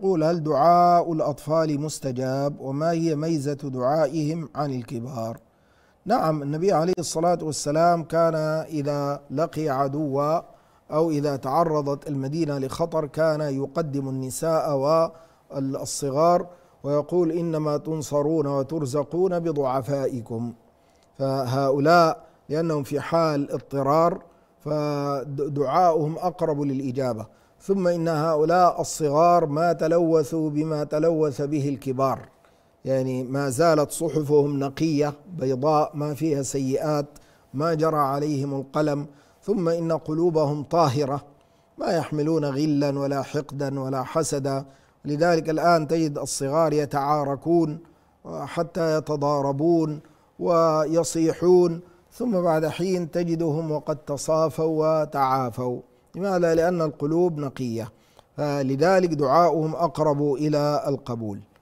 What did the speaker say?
يقول هل دعاء الأطفال مستجاب وما هي ميزة دعائهم عن الكبار نعم النبي عليه الصلاة والسلام كان إذا لقي عدوا أو إذا تعرضت المدينة لخطر كان يقدم النساء والصغار ويقول إنما تنصرون وترزقون بضعفائكم فهؤلاء لأنهم في حال اضطرار فدعاؤهم اقرب للاجابه ثم ان هؤلاء الصغار ما تلوثوا بما تلوث به الكبار يعني ما زالت صحفهم نقيه بيضاء ما فيها سيئات ما جرى عليهم القلم ثم ان قلوبهم طاهره ما يحملون غلا ولا حقدا ولا حسدا لذلك الان تجد الصغار يتعاركون حتى يتضاربون ويصيحون ثم بعد حين تجدهم وقد تصافوا وتعافوا لماذا؟ لأن القلوب نقية فلذلك دعاؤهم أقرب إلى القبول